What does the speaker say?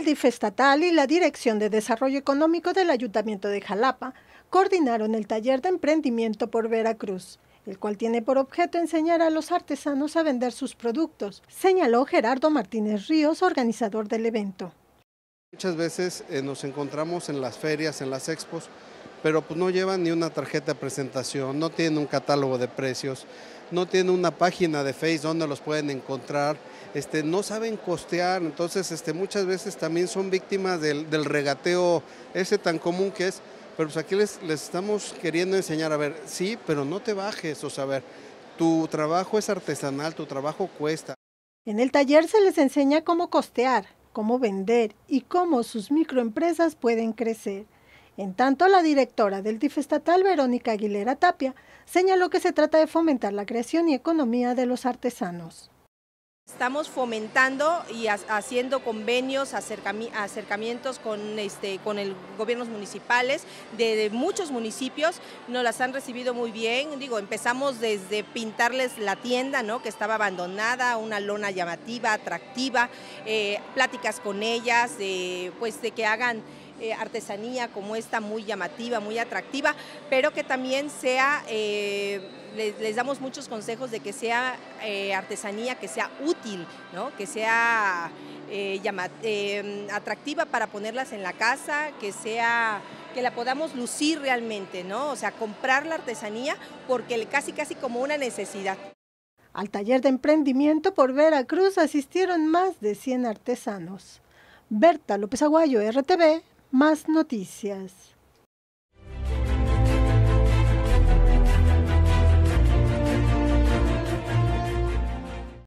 El DIF estatal y la Dirección de Desarrollo Económico del Ayuntamiento de Jalapa coordinaron el taller de emprendimiento por Veracruz, el cual tiene por objeto enseñar a los artesanos a vender sus productos, señaló Gerardo Martínez Ríos, organizador del evento. Muchas veces eh, nos encontramos en las ferias, en las expos, pero pues no llevan ni una tarjeta de presentación, no tienen un catálogo de precios, no tienen una página de Facebook donde los pueden encontrar, este, no saben costear, entonces este, muchas veces también son víctimas del, regateo ese tan común que es, pero pues aquí les, les estamos queriendo enseñar, a ver, sí, pero no te bajes, o sea, tu trabajo es artesanal, tu trabajo cuesta. En el taller se les enseña cómo costear, cómo vender y cómo sus microempresas pueden crecer. En tanto, la directora del DIF estatal, Verónica Aguilera Tapia, señaló que se trata de fomentar la creación y economía de los artesanos. Estamos fomentando y haciendo convenios, acercamientos con, este, con el gobiernos municipales de, muchos municipios, nos las han recibido muy bien, digo, empezamos desde pintarles la tienda, ¿no? que estaba abandonada, una lona llamativa, atractiva, eh, pláticas con ellas, pues de que hagan eh, artesanía como esta muy llamativa, muy atractiva, pero que también sea, eh, les, damos muchos consejos de que sea eh, artesanía, que sea útil, ¿no? que sea atractiva para ponerlas en la casa, que sea que la podamos lucir realmente, ¿no? O sea, comprar la artesanía porque casi casi como una necesidad. Al taller de emprendimiento por Veracruz asistieron más de 100 artesanos. Berta López Aguayo, RTV, más noticias.